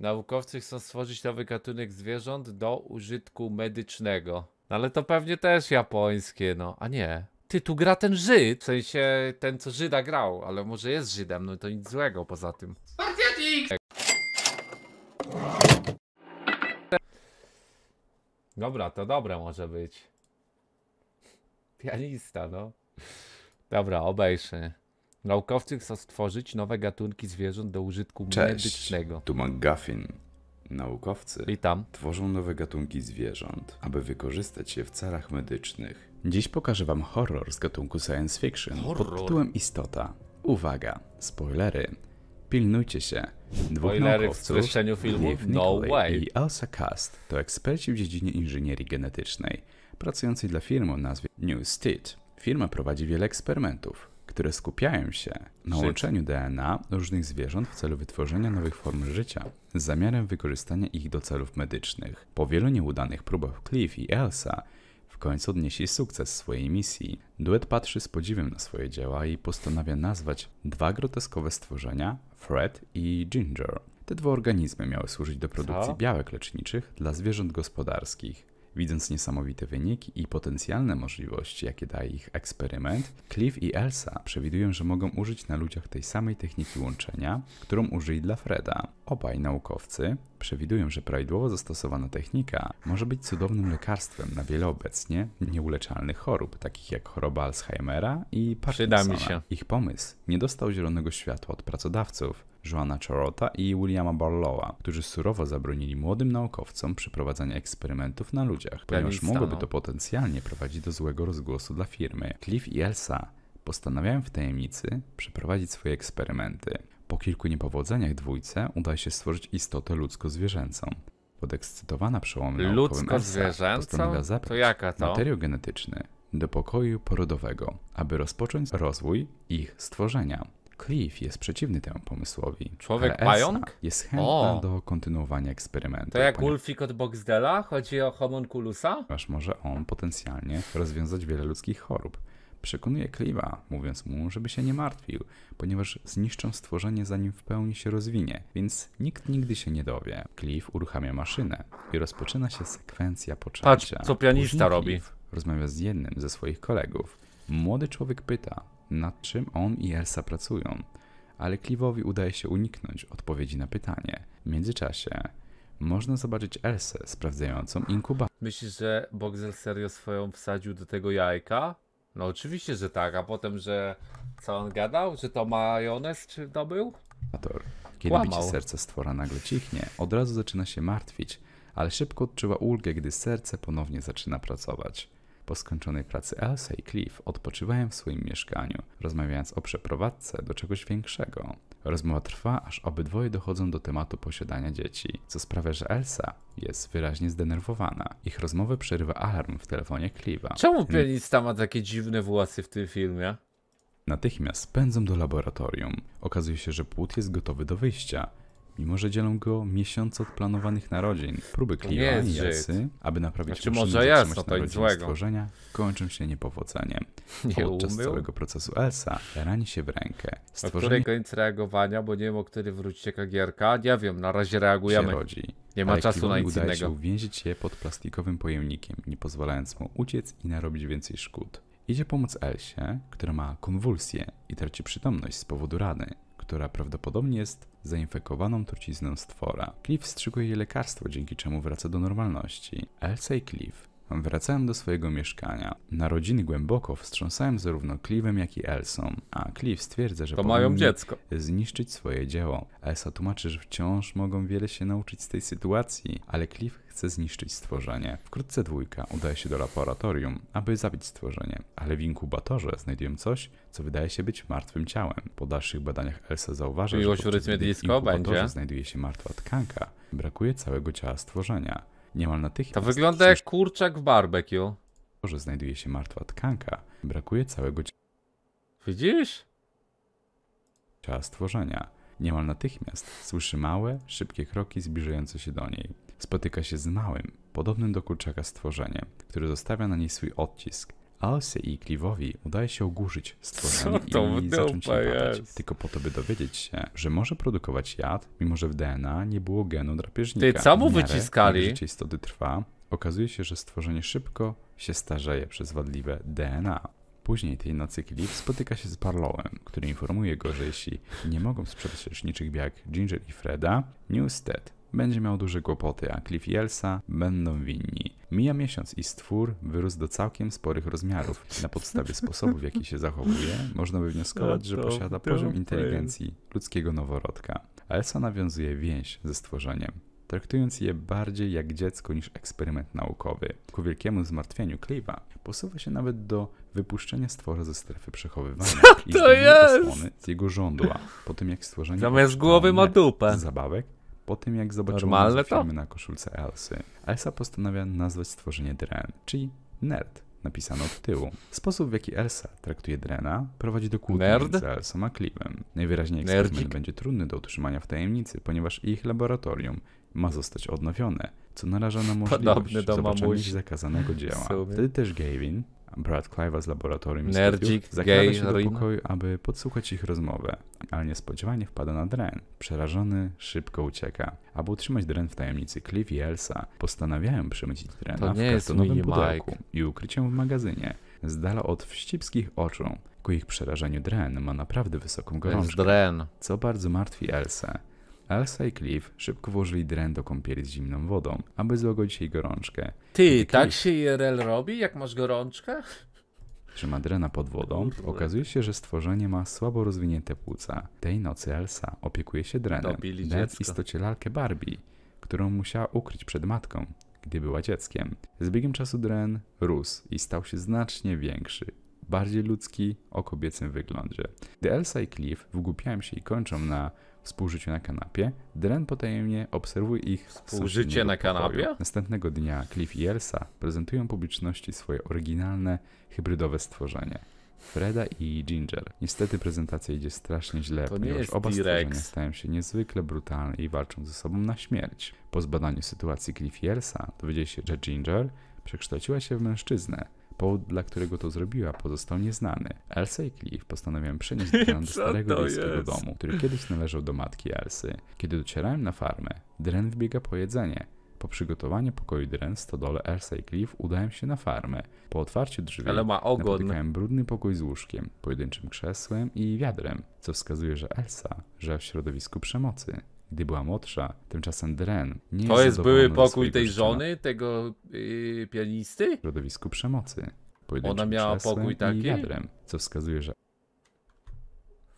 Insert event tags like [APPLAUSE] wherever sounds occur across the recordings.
Naukowcy chcą stworzyć nowy gatunek zwierząt do użytku medycznego. No ale to pewnie też japońskie, no. A nie. Ty, tu gra ten Żyd. W sensie ten, co Żyda grał. Ale może jest Żydem, no to nic złego poza tym. Spartiatik! Dobra, to dobre może być. Pianista, no. Dobra, obejrzy. Naukowcy chcą stworzyć nowe gatunki zwierząt do użytku Cześć, medycznego. tu McGuffin. Naukowcy Witam. tworzą nowe gatunki zwierząt, aby wykorzystać je w celach medycznych. Dziś pokażę wam horror z gatunku science fiction horror. pod tytułem Istota. Uwaga, spoilery. Pilnujcie się. Dwóch spoilery naukowców, w streszczeniu filmu? No way. i Elsa Cast to eksperci w dziedzinie inżynierii genetycznej, pracującej dla firmy o nazwie New State. Firma prowadzi wiele eksperymentów, które skupiają się na łączeniu DNA różnych zwierząt w celu wytworzenia nowych form życia z zamiarem wykorzystania ich do celów medycznych. Po wielu nieudanych próbach Cliff i Elsa w końcu odniesie sukces swojej misji. Duet patrzy z podziwem na swoje dzieła i postanawia nazwać dwa groteskowe stworzenia Fred i Ginger. Te dwa organizmy miały służyć do produkcji Co? białek leczniczych dla zwierząt gospodarskich. Widząc niesamowite wyniki i potencjalne możliwości, jakie daje ich eksperyment, Cliff i Elsa przewidują, że mogą użyć na ludziach tej samej techniki łączenia, którą użyli dla Freda. Obaj naukowcy Przewidują, że prawidłowo zastosowana technika może być cudownym lekarstwem na wiele obecnie nieuleczalnych chorób, takich jak choroba Alzheimera i Parkinsona. się. Ich pomysł nie dostał zielonego światła od pracodawców, Joana Chorota i Williama Barlowa, którzy surowo zabronili młodym naukowcom przeprowadzania eksperymentów na ludziach, ponieważ mogłoby to potencjalnie prowadzić do złego rozgłosu dla firmy. Cliff i Elsa postanawiają w tajemnicy przeprowadzić swoje eksperymenty. Po kilku niepowodzeniach dwójce udaje się stworzyć istotę ludzko-zwierzęcą. Podekscytowana przełomem ludzko-zwierzęcą? To jaka to? Materiał genetyczny do pokoju porodowego, aby rozpocząć rozwój ich stworzenia. Cliff jest przeciwny temu pomysłowi. Człowiek ale pająk? jest chętna o. do kontynuowania eksperymentu. To jak ponieważ... Ulfik od Boxdela? Chodzi o homunculusa? Aż może on potencjalnie rozwiązać wiele ludzkich chorób. Przekonuje Kliwa, mówiąc mu, żeby się nie martwił, ponieważ zniszczą stworzenie zanim w pełni się rozwinie, więc nikt nigdy się nie dowie. Cliff uruchamia maszynę i rozpoczyna się sekwencja poczęcia. Patrz, co pianista robi. Rozmawia z jednym ze swoich kolegów. Młody człowiek pyta, nad czym on i Elsa pracują, ale Clivowi udaje się uniknąć odpowiedzi na pytanie. W międzyczasie można zobaczyć Elsę sprawdzającą inkubację. Myślisz, że Boxer serio swoją wsadził do tego jajka? No oczywiście, że tak, a potem, że co on gadał? Że to majonez czy to był? Kiedy Kłamał. bicie serca stwora nagle cichnie, od razu zaczyna się martwić, ale szybko odczuwa ulgę, gdy serce ponownie zaczyna pracować. Po skończonej pracy Elsa i Cliff odpoczywają w swoim mieszkaniu, rozmawiając o przeprowadzce do czegoś większego. Rozmowa trwa, aż obydwoje dochodzą do tematu posiadania dzieci, co sprawia, że Elsa jest wyraźnie zdenerwowana. Ich rozmowę przerywa alarm w telefonie Cliva. Czemu pianista ma takie dziwne włosy w tym filmie? Natychmiast pędzą do laboratorium. Okazuje się, że płód jest gotowy do wyjścia, mimo że dzielą go miesiące od planowanych narodzin. Próby Cliva i Jacy, aby naprawić znaczy, może jest, to złego. stworzenia, kończą się niepowodzeniem. [LAUGHS] Nie Podczas umył? całego procesu Elsa rani się w rękę. Stworzenie... O której reagowania, bo nie wiem, o który wróci się kagierka. Nie wiem, na razie reagujemy. Nie ma czasu na nic udaje innego. się uwięzić je pod plastikowym pojemnikiem, nie pozwalając mu uciec i narobić więcej szkód. Idzie pomóc Elsie, która ma konwulsję i traci przytomność z powodu rany która prawdopodobnie jest zainfekowaną trucizną stwora. Cliff wstrzykuje jej lekarstwo, dzięki czemu wraca do normalności. Elsa i Cliff Wracałem do swojego mieszkania. Narodziny głęboko wstrząsałem zarówno Cliffem, jak i Elsą, a Cliff stwierdza, że to mają dziecko. zniszczyć swoje dzieło. Elsa tłumaczy, że wciąż mogą wiele się nauczyć z tej sytuacji, ale Cliff chce zniszczyć stworzenie. Wkrótce dwójka udaje się do laboratorium, aby zabić stworzenie, ale w inkubatorze znajdują coś, co wydaje się być martwym ciałem. Po dalszych badaniach Elsa zauważa, Miłość że w inkubatorze będzie. znajduje się martwa tkanka. Brakuje całego ciała stworzenia. Niemal natychmiast... To wygląda jak kurczak w barbecue. Może znajduje się martwa tkanka, brakuje całego... Widzisz? Czas tworzenia. Niemal natychmiast słyszy małe, szybkie kroki zbliżające się do niej. Spotyka się z małym, podobnym do kurczaka stworzeniem, który zostawia na niej swój odcisk. Alsy i Kliwowi udaje się ogłuszyć stworzenie i zacząć się badać, tylko po to, by dowiedzieć się, że może produkować jad, mimo że w DNA nie było genu drapieżnika. Ty, co mu wyciskali? Życie istoty trwa, okazuje się, że stworzenie szybko się starzeje przez wadliwe DNA. Później tej nocy Cliff spotyka się z Barlowem, który informuje go, że jeśli nie mogą sprzedać leczniczych białek Ginger i Freda, Newstead będzie miał duże kłopoty, a Cliff i Elsa będą winni. Mija miesiąc i stwór wyrósł do całkiem sporych rozmiarów. Na podstawie sposobu, w jaki się zachowuje, można wywnioskować, że posiada poziom inteligencji ludzkiego noworodka. Elsa nawiązuje więź ze stworzeniem traktując je bardziej jak dziecko niż eksperyment naukowy. Ku wielkiemu zmartwieniu Clive'a posuwa się nawet do wypuszczenia stwora ze strefy przechowywania Co [LAUGHS] i to jest? osłony z jego żądła, po tym jak stworzenie... Zamiast głowy ma dupę. ...zabawek po tym jak zobaczyła Normalne firmy na koszulce Elsy, Elsa postanawia nazwać stworzenie Dren, czyli nerd napisane od tyłu. Sposób, w jaki Elsa traktuje Drena, prowadzi do kłótni Nerd? z Elsą a Cleve'em. Najwyraźniej eksperyment Nerdzik. będzie trudny do utrzymania w tajemnicy, ponieważ ich laboratorium ma zostać odnowione co naraża na możliwość Podobny zakazanego dzieła. Wtedy też Gavin, brat Clive'a z laboratorium Nerdzik, studiów, zakrada gay, do pokoju, aby podsłuchać ich rozmowę, ale niespodziewanie wpada na Dren. Przerażony szybko ucieka. Aby utrzymać Dren w tajemnicy, Cliff i Elsa postanawiają przemycić Drena w kartonowym pudełku i ukryć ją w magazynie, z dala od wścibskich oczu. Ku ich przerażeniu Dren ma naprawdę wysoką gorączkę, co bardzo martwi Elsę. Elsa i Cliff szybko włożyli Dren do kąpieli z zimną wodą, aby złagodzić jej gorączkę. Ty, tak Cliff... tak się IRL robi, jak masz gorączkę? Trzyma Drena pod wodą, okazuje się, że stworzenie ma słabo rozwinięte płuca. Tej nocy Elsa opiekuje się Drenem. Dobili Dren istocie lalkę Barbie, którą musiała ukryć przed matką, gdy była dzieckiem. Z biegiem czasu Dren rósł i stał się znacznie większy bardziej ludzki o kobiecym wyglądzie. Gdy Elsa i Cliff wygłupiają się i kończą na współżyciu na kanapie, Dren potajemnie obserwuje ich współżycie na kanapie. Pokoju. Następnego dnia Cliff i Elsa prezentują publiczności swoje oryginalne, hybrydowe stworzenie. Freda i Ginger. Niestety prezentacja idzie strasznie źle, to ponieważ oba stworzenia stają się niezwykle brutalne i walczą ze sobą na śmierć. Po zbadaniu sytuacji Cliff i Elsa dowiedzieli się, że Ginger przekształciła się w mężczyznę, Powód, dla którego to zrobiła, pozostał nieznany. Elsa i Cliff postanowiłem przenieść Dren [LAUGHS] do starego wiejskiego domu, który kiedyś należał do matki Elsy. Kiedy docierałem na farmę, Dren wbiega po jedzenie. Po przygotowaniu pokoju Dren stodole Elsa i Cliff udałem się na farmę. Po otwarciu drzwi Ale ma napotykałem brudny pokój z łóżkiem, pojedynczym krzesłem i wiadrem, co wskazuje, że Elsa żyła w środowisku przemocy gdy była młodsza. Tymczasem Dren nie To jest były pokój tej żony, tego yy, pianisty? W środowisku przemocy. Ona miała pokój taki? Jadrem, co wskazuje, że...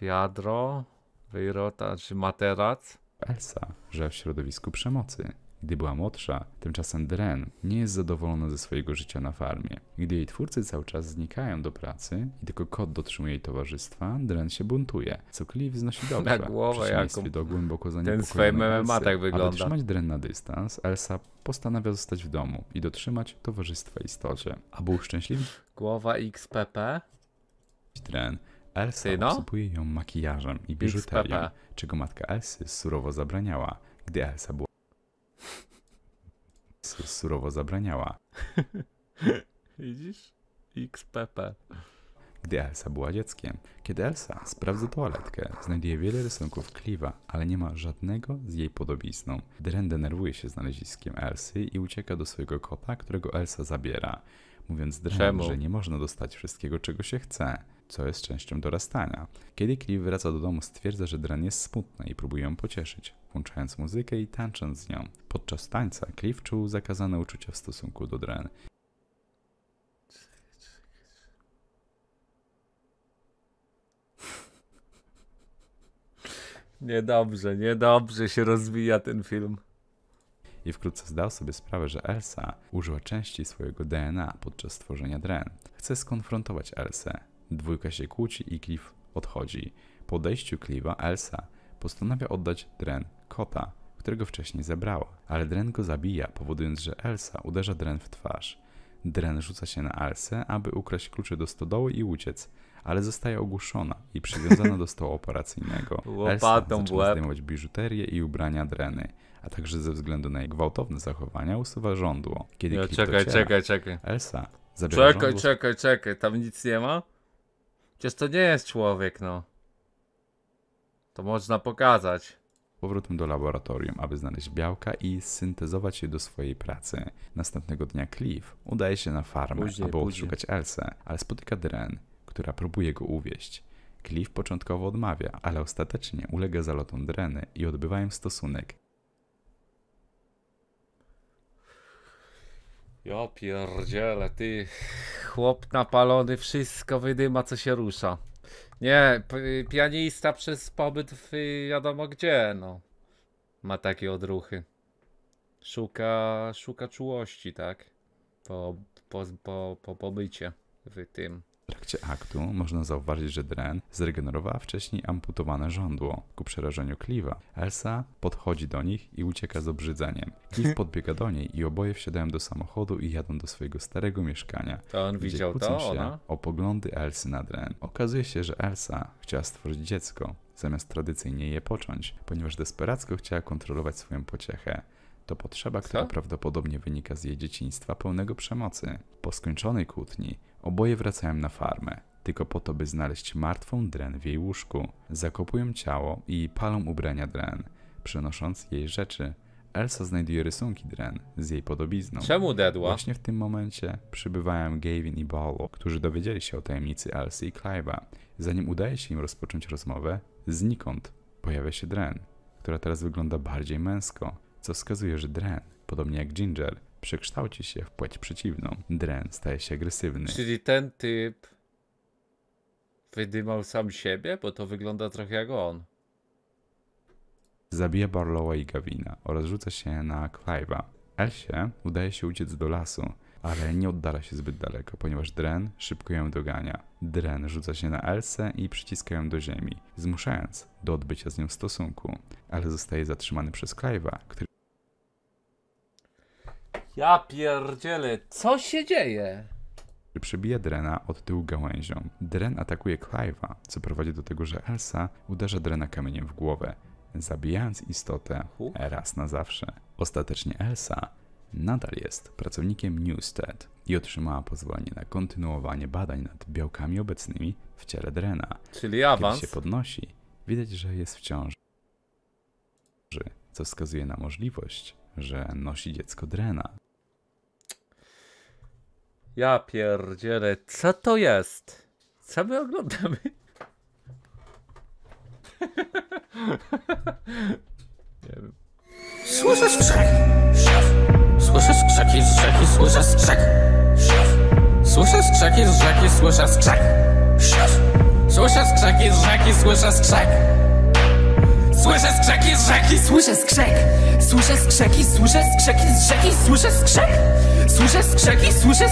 fiadro, wyrota czy materac? Elsa, że w środowisku przemocy. Gdy była młodsza, tymczasem Dren nie jest zadowolona ze swojego życia na farmie. Gdy jej twórcy cały czas znikają do pracy i tylko kot dotrzymuje jej towarzystwa, Dren się buntuje, co kliw znosi dobra. Na głowę jaką... do głęboko Ten swoje MMA tak wygląda. Aby trzymać Dren na dystans, Elsa postanawia zostać w domu i dotrzymać towarzystwa istocie. A był szczęśliwy? Głowa XPP? Dren. Elsa no? obsypuje ją makijażem i biżuterią, XPP. czego matka Elsy surowo zabraniała. Gdy Elsa była surowo zabraniała. [LAUGHS] Widzisz? XPP. Gdy Elsa była dzieckiem. Kiedy Elsa sprawdza toaletkę, znajduje wiele rysunków Kliwa, ale nie ma żadnego z jej podobizną. Dren denerwuje się znaleziskiem Elsy i ucieka do swojego kota, którego Elsa zabiera, mówiąc Dren, że nie można dostać wszystkiego, czego się chce co jest częścią dorastania. Kiedy Kliw wraca do domu, stwierdza, że Dren jest smutna i próbuje ją pocieszyć włączając muzykę i tańcząc z nią. Podczas tańca Cliff czuł zakazane uczucia w stosunku do Dren. Niedobrze, niedobrze się rozwija ten film. I wkrótce zdał sobie sprawę, że Elsa użyła części swojego DNA podczas tworzenia Dren. Chce skonfrontować Elsę. Dwójka się kłóci i Cliff odchodzi. Po odejściu Cliffa, Elsa postanawia oddać Dren kota, którego wcześniej zebrała. Ale Dren go zabija, powodując, że Elsa uderza Dren w twarz. Dren rzuca się na Elsę, aby ukraść klucze do stodoły i uciec, ale zostaje ogłuszona i przywiązana do stołu operacyjnego. [LAUGHS] Elsa zaczyna zdejmować biżuterię i ubrania Dreny, a także ze względu na jej gwałtowne zachowania usuwa żądło. Kiedy ja, no, czekaj, dociera, czekaj, czekaj. Elsa zabiera Czekaj, żądło... czekaj, czekaj, tam nic nie ma? Przecież to nie jest człowiek, no. To można pokazać powrotem do laboratorium, aby znaleźć białka i syntezować je do swojej pracy. Następnego dnia Cliff udaje się na farmę, później, aby odszukać Elsę, ale spotyka Dren, która próbuje go uwieść. Cliff początkowo odmawia, ale ostatecznie ulega zalotom Dreny i odbywają stosunek. Ja pierdziele, ty chłop napalony, wszystko wydyma co się rusza. Nie, pianista przez pobyt w y, wiadomo gdzie, no. Ma takie odruchy. Szuka, szuka czułości, tak? Po, po, po, po pobycie w tym. W trakcie aktu można zauważyć, że Dren zregenerowała wcześniej amputowane żądło. Ku przerażeniu Kliwa, Elsa podchodzi do nich i ucieka z obrzydzeniem. Kliw [LAUGHS] podbiega do niej i oboje wsiadają do samochodu i jadą do swojego starego mieszkania. To on widział to, się ona? o poglądy Elsy na Dren. Okazuje się, że Elsa chciała stworzyć dziecko, zamiast tradycyjnie je począć, ponieważ desperacko chciała kontrolować swoją pociechę. To potrzeba, która Co? Tak. prawdopodobnie wynika z jej dzieciństwa pełnego przemocy. Po skończonej kłótni oboje wracają na farmę, tylko po to, by znaleźć martwą Dren w jej łóżku. Zakopują ciało i palą ubrania Dren, przenosząc jej rzeczy. Elsa znajduje rysunki Dren z jej podobizną. Czemu dedła? Właśnie w tym momencie przybywają Gavin i Ballo, którzy dowiedzieli się o tajemnicy Elsy i Clive'a. Zanim udaje się im rozpocząć rozmowę, znikąd pojawia się Dren, która teraz wygląda bardziej męsko co wskazuje, że Dren, podobnie jak Ginger, przekształci się w płeć przeciwną. Dren staje się agresywny. Czyli ten typ wydymał sam siebie, bo to wygląda trochę jak on. Zabija Barlowa i Gavina oraz rzuca się na Clive'a. Elsie udaje się uciec do lasu, ale nie oddala się zbyt daleko, ponieważ Dren szybko ją dogania. Dren rzuca się na Elsę i przyciska ją do ziemi, zmuszając do odbycia z nią stosunku, ale zostaje zatrzymany przez Clive'a, który ja pierdzielę, co się dzieje? Przebija Drena od tyłu gałęzią. Dren atakuje Clive'a, co prowadzi do tego, że Elsa uderza Drena kamieniem w głowę, zabijając istotę raz na zawsze. Ostatecznie Elsa nadal jest pracownikiem Newstead i otrzymała pozwolenie na kontynuowanie badań nad białkami obecnymi w ciele Drena. Czyli awans. Kiedy się podnosi, widać, że jest wciąż. co wskazuje na możliwość, że nosi dziecko Drena. Ja pierdzielę, co to jest? Co my oglądamy? Nie wiem. Słyszę skrzek, Słyszę skrzeki z rzeki, słyszę skrzek, Słyszę skrzeki z rzeki, słyszę skrzek, Słyszę skrzeki z rzeki, słyszę skrzek. Słyszę skrzeki z rzeki, słyszę skrzek. Słyszę skrzeki, słyszę skrzeki z rzeki, słyszę skrzek. Słyszę skrzeki, słyszę